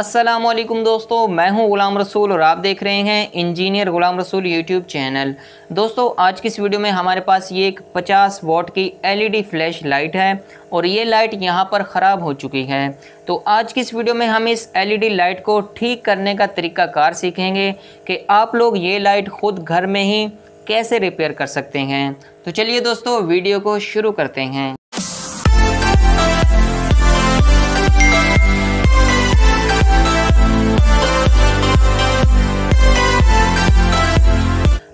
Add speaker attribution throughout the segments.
Speaker 1: असलम दोस्तों मैं हूं गुलाम रसूल और आप देख रहे हैं इंजीनियर गुलाम रसूल यूट्यूब चैनल दोस्तों आज की इस वीडियो में हमारे पास ये एक 50 वॉट की एलईडी फ्लैश लाइट है और ये लाइट यहाँ पर ख़राब हो चुकी है तो आज की इस वीडियो में हम इस एलईडी लाइट को ठीक करने का तरीकाकार सीखेंगे कि आप लोग ये लाइट खुद घर में ही कैसे रिपेयर कर सकते हैं तो चलिए दोस्तों वीडियो को शुरू करते हैं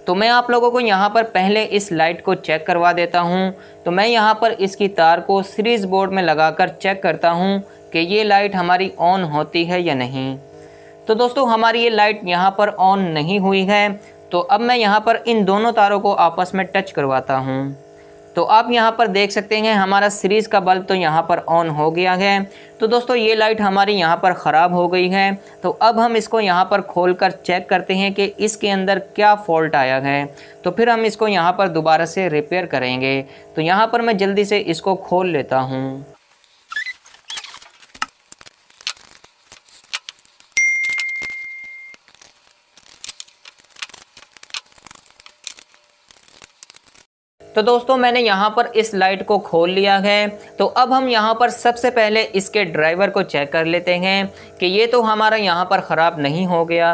Speaker 1: तो मैं आप लोगों को यहाँ पर पहले इस लाइट को चेक करवा देता हूँ तो मैं यहाँ पर इसकी तार को सीरीज बोर्ड में लगाकर चेक करता हूँ कि ये लाइट हमारी ऑन होती है या नहीं तो दोस्तों हमारी ये लाइट यहाँ पर ऑन नहीं हुई है तो अब मैं यहाँ पर इन दोनों तारों को आपस में टच करवाता हूँ तो आप यहाँ पर देख सकते हैं हमारा सीरीज़ का बल्ब तो यहाँ पर ऑन हो गया है तो दोस्तों ये लाइट हमारी यहाँ पर ख़राब हो गई है तो अब हम इसको यहाँ पर खोल कर चेक करते हैं कि इसके अंदर क्या फॉल्ट आया है तो फिर हम इसको यहाँ पर दोबारा से रिपेयर करेंगे तो यहाँ पर मैं जल्दी से इसको खोल लेता हूँ तो दोस्तों मैंने यहाँ पर इस लाइट को खोल लिया है तो अब हम यहाँ पर सबसे पहले इसके ड्राइवर को चेक कर लेते हैं कि ये तो हमारा यहाँ पर ख़राब नहीं हो गया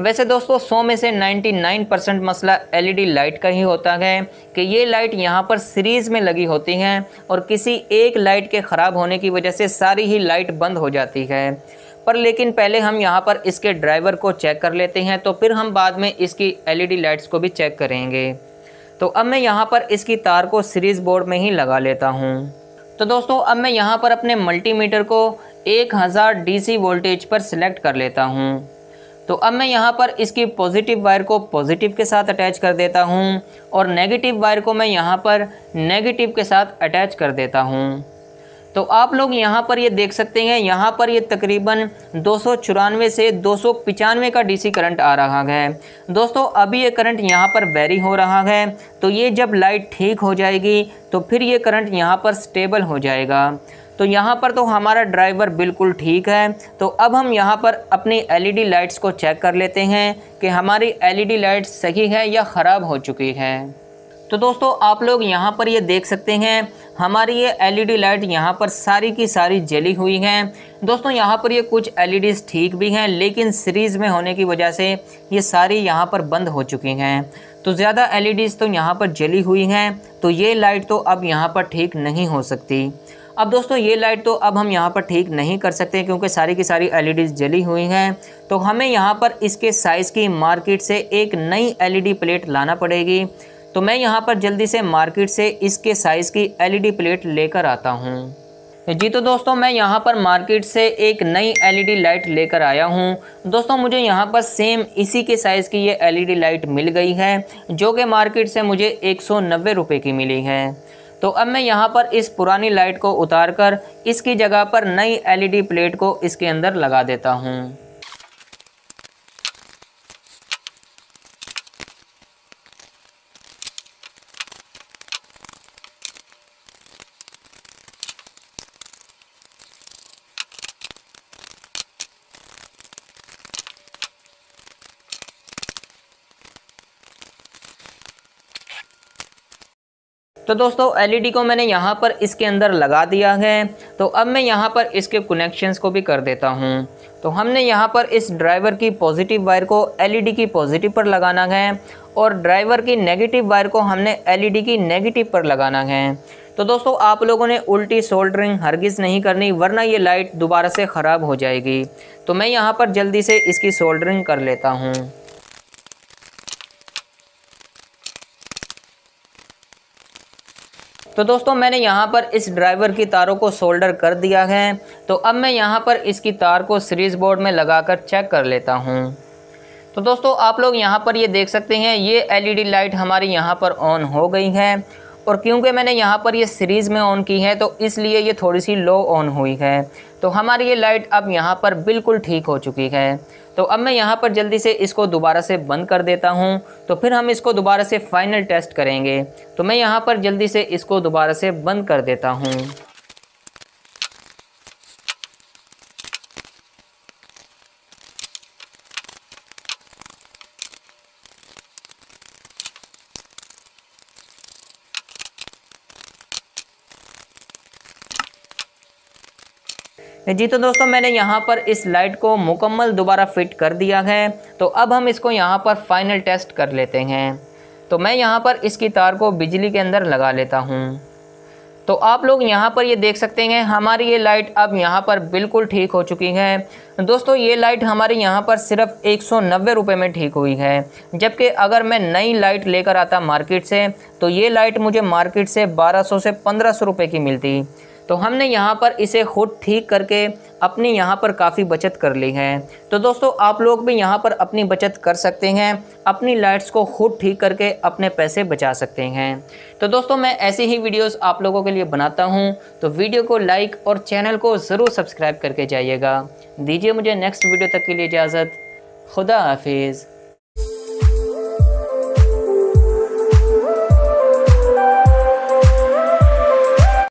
Speaker 1: वैसे दोस्तों 100 में से 99 परसेंट मसला एलईडी लाइट का ही होता है कि ये लाइट यहाँ पर सीरीज़ में लगी होती हैं और किसी एक लाइट के ख़राब होने की वजह से सारी ही लाइट बंद हो जाती है पर लेकिन पहले हम यहाँ पर इसके ड्राइवर को चेक कर लेते हैं तो फिर हम बाद में इसकी एलईडी लाइट्स को भी चेक करेंगे तो अब मैं यहाँ पर इसकी तार को सीरीज़ बोर्ड में ही लगा लेता हूँ तो दोस्तों अब मैं यहाँ पर अपने मल्टीमीटर को 1000 डीसी वोल्टेज पर सिलेक्ट कर लेता हूँ तो अब मैं यहाँ पर इसकी पॉजिटिव वायर को पॉजिटिव के साथ अटैच कर देता हूँ और नेगेटिव वायर को मैं यहाँ पर नेगेटिव के साथ अटैच कर देता हूँ तो आप लोग यहाँ पर ये यह देख सकते हैं यहाँ पर ये यह तकरीबन दो से दो का डीसी करंट आ रहा है दोस्तों अभी ये करंट यहाँ पर वेरी हो रहा है तो ये जब लाइट ठीक हो जाएगी तो फिर ये करंट यहाँ पर स्टेबल हो जाएगा तो यहाँ पर तो हमारा ड्राइवर बिल्कुल ठीक है तो अब हम यहाँ पर अपनी एलईडी लाइट्स e को चेक कर लेते हैं कि हमारी एलईडी लाइट्स e सही है या ख़राब हो चुकी है तो दोस्तों आप लोग यहाँ पर ये यह देख सकते हैं हमारी ये एलईडी लाइट e यहाँ पर सारी की सारी जली हुई हैं दोस्तों यहाँ पर ये कुछ एल e ठीक भी हैं लेकिन सीरीज़ में होने की वजह से ये सारी यहाँ पर बंद हो चुकी हैं तो ज़्यादा एल e तो यहाँ पर जली हुई हैं तो ये लाइट तो अब यहाँ पर ठीक नहीं हो सकती अब दोस्तों ये लाइट तो अब हम यहाँ पर ठीक नहीं कर सकते क्योंकि सारी की सारी एल जली हुई हैं तो हमें यहाँ पर इसके साइज़ की मार्केट से एक नई एल प्लेट लाना पड़ेगी तो मैं यहाँ पर जल्दी से मार्केट से इसके साइज़ की एलईडी प्लेट e लेकर आता हूँ जी तो दोस्तों मैं यहाँ पर मार्केट से एक नई एलईडी लाइट e लेकर आया हूँ दोस्तों मुझे यहाँ पर सेम इसी के साइज़ की ये एलईडी लाइट e मिल गई है जो कि मार्केट से मुझे एक सौ की मिली है तो अब मैं यहाँ पर इस पुरानी लाइट को उतार कर इसकी जगह पर नई एल प्लेट को इसके अंदर लगा देता हूँ तो दोस्तों एलईडी e को मैंने यहाँ पर इसके अंदर लगा दिया है तो अब मैं यहाँ पर इसके कनेक्शंस को भी कर देता हूँ तो हमने यहाँ पर इस ड्राइवर की पॉजिटिव वायर को एलईडी e की पॉजिटिव पर लगाना है और ड्राइवर की नेगेटिव वायर को हमने एल e की नेगेटिव पर लगाना है तो दोस्तों आप लोगों ने उल्टी सोल्डरिंग हरगिज़ नहीं करनी वरना ये लाइट दोबारा से ख़राब हो जाएगी तो मैं यहाँ पर जल्दी से इसकी सोल्डरिंग कर लेता हूँ तो दोस्तों मैंने यहाँ पर इस ड्राइवर की तारों को सोल्डर कर दिया है तो अब मैं यहाँ पर इसकी तार को सीरीज बोर्ड में लगाकर चेक कर लेता हूँ तो दोस्तों आप लोग यहाँ पर ये देख सकते हैं ये एलईडी e लाइट हमारी यहाँ पर ऑन हो गई है और क्योंकि मैंने यहाँ पर ये सीरीज़ में ऑन की है तो इसलिए ये थोड़ी सी लो ऑन हुई है तो हमारी ये लाइट अब यहाँ पर बिल्कुल ठीक हो चुकी है तो अब मैं यहाँ पर जल्दी से इसको दोबारा से बंद कर देता हूँ तो फिर हम इसको दोबारा से फाइनल टेस्ट करेंगे तो मैं यहाँ पर जल्दी से इसको दोबारा से बंद कर देता हूँ जी तो दोस्तों मैंने यहाँ पर इस लाइट को मुकम्मल दोबारा फिट कर दिया है तो अब हम इसको यहाँ पर फाइनल टेस्ट कर लेते हैं तो मैं यहाँ पर इसकी तार को बिजली के अंदर लगा लेता हूँ तो आप लोग यहाँ पर ये देख सकते हैं हमारी ये लाइट अब यहाँ पर बिल्कुल ठीक हो चुकी है दोस्तों ये लाइट हमारे यहाँ पर सिर्फ एक सौ में ठीक हुई है जबकि अगर मैं नई लाइट लेकर आता मार्केट से तो ये लाइट मुझे मार्केट से 1200 से पंद्रह सौ की मिलती तो हमने यहाँ पर इसे खुद ठीक करके अपनी यहाँ पर काफ़ी बचत कर ली है तो दोस्तों आप लोग भी यहाँ पर अपनी बचत कर सकते हैं अपनी लाइट्स को खुद ठीक करके अपने पैसे बचा सकते हैं तो दोस्तों मैं ऐसी ही वीडियोस आप लोगों के लिए बनाता हूँ तो वीडियो को लाइक और चैनल को ज़रूर सब्सक्राइब करके जाइएगा दीजिए मुझे नेक्स्ट वीडियो तक के लिए इजाज़त खुदा हाफिज़